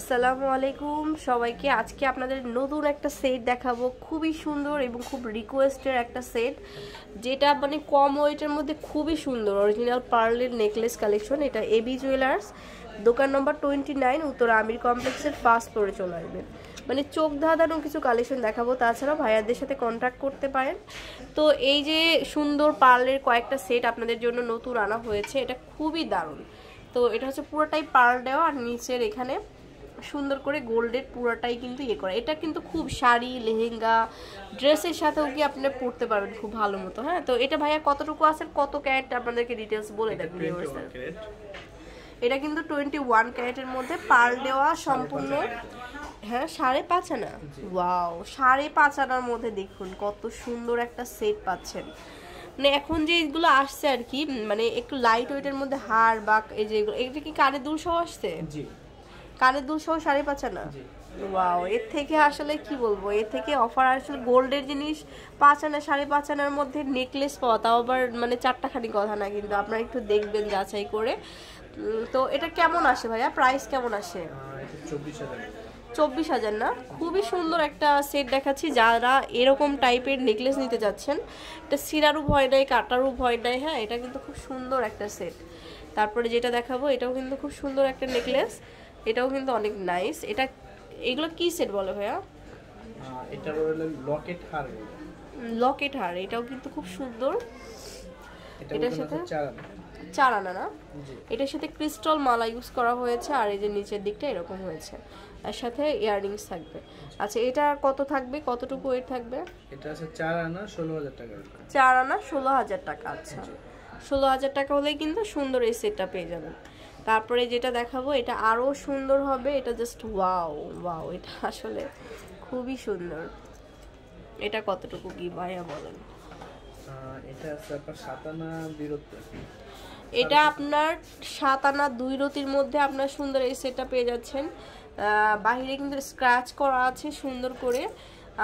আসসালামু আলাইকুম সবাইকে আজকে আপনাদের নতুন একটা সেট দেখাবো খুবই সুন্দর এবং খুব রিকোয়েস্টের একটা সেট যেটা মানে কম ওয়েটের মধ্যে খুবই সুন্দর অরিজিনাল পার্লের নেকলেস কালেকশন এটা এবি জুয়েলার্স দোকান নম্বর টোয়েন্টি নাইন উত্তর আমির কমপ্লেক্সের ফার্স্ট পরে চলে আসবেন মানে চোখ ধাঁধানো কিছু কালেকশন দেখাবো তাছাড়া ভাইয়াদের সাথে কন্ট্যাক্ট করতে পারেন তো এই যে সুন্দর পার্লের কয়েকটা সেট আপনাদের জন্য নতুন আনা হয়েছে এটা খুবই দারুণ তো এটা হচ্ছে পুরোটাই পার্ল দেওয়া আর নিচের এখানে সুন্দর করে গোল্ডের পুরাটাই কিন্তু ইয়ে করা এটা কিন্তু খুব শাড়ি লেহেঙ্গা ড্রেসের সাথেও কি আপনি পরতে পারবেন খুব ভালো মতো হ্যাঁ তো এটা ভাইয়া কতটুকু আছে কত ক্যারেট আপনাদেরকে ডিটেলস বলে দেবেন এটা কিন্তু টোয়েন্টি ওয়ান ক্যারেটের মধ্যে পাল দেওয়া সম্পূর্ণ হ্যাঁ সাড়ে পাঁচ আনা ওয়াও সাড়ে পাঁচ আনার মধ্যে দেখুন কত সুন্দর একটা সেট পাচ্ছেন মানে এখন যে এইগুলো আসছে আর কি মানে একটু লাইট ওয়েটের মধ্যে হার বা এই যে এগুলো এটা কি কানে দুল সহ আসছে জি কানের দুল সহ সাড়ে পাঁচ আনা ওয়াও এর থেকে আসলে কি বলবো এর থেকে অফার আসলে গোল্ডের জিনিস পাঁচ আনা সাড়ে পাঁচ আনার মধ্যে নেকলেস পাওয়া তাও আবার মানে চারটাখানি কথা না কিন্তু আপনারা একটু দেখবেন যাচাই করে তো এটা কেমন আসে ভাইয়া প্রাইস কেমন আসে চব্বিশ হাজার চব্বিশ হাজার না খুবই সুন্দর একটা সেট দেখাচ্ছি যারা এরকম টাইপের নেকলেস নিতে যাচ্ছেন এটা সিরারও ভয় নেয় কাটারও ভয় নেয় হ্যাঁ এটা কিন্তু খুব সুন্দর একটা সেট তারপরে যেটা দেখাবো এটাও কিন্তু খুব সুন্দর একটা নেকলেস এটাও কিন্তু অনেক নাইস এটা এগুলো কি সেট বলে ভাইয়া এটা বলে লকেট হার লকেট হার এটাও কিন্তু খুব সুন্দর এটার সাথে চার আনা না এটার সাথে ক্রিস্টাল মালা ইউজ করা হয়েছে আর এই যে নিচের দিকটা এরকম হয়েছে আর সাথে ইয়াররিংস থাকবে আচ্ছা এটা কত থাকবে কতটুকু ওয়েট থাকবে এটা আছে চার আনা 16000 টাকা চার আনা 16000 টাকা আচ্ছা 16000 টাকা হলেই কিন্তু সুন্দর এই সেটটা পেয়ে যাবেন তারপরে যেটা দেখাবো এটা আরও সুন্দর হবে এটা জাস্ট ওয়াও ওয়াও এটা আসলে খুবই সুন্দর এটা কতটুকু কি ভাইয়া বলেন এটা আপনার সাত আনা দুই রতির মধ্যে আপনার সুন্দর এই সেটটা পেয়ে যাচ্ছেন বাহিরে কিন্তু স্ক্র্যাচ করা আছে সুন্দর করে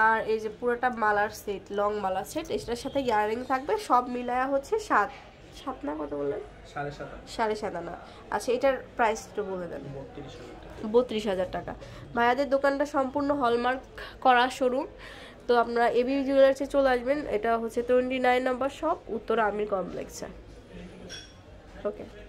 আর এই যে পুরোটা মালার সেট লং মালার সেট এটার সাথে ইয়াররিং থাকবে সব মিলায়া হচ্ছে সাত সাত না কত বললেন সাড়ে সাত আনা আচ্ছা এটার প্রাইস একটু বলে দেন বত্রিশ হাজার টাকা মায়াদের দোকানটা সম্পূর্ণ হলমার্ক করা শোরুম তো আপনারা এবি জুয়েলার্সে চলে আসবেন এটা হচ্ছে টোয়েন্টি নাইন নাম্বার শপ উত্তর আমির কমপ্লেক্সে ওকে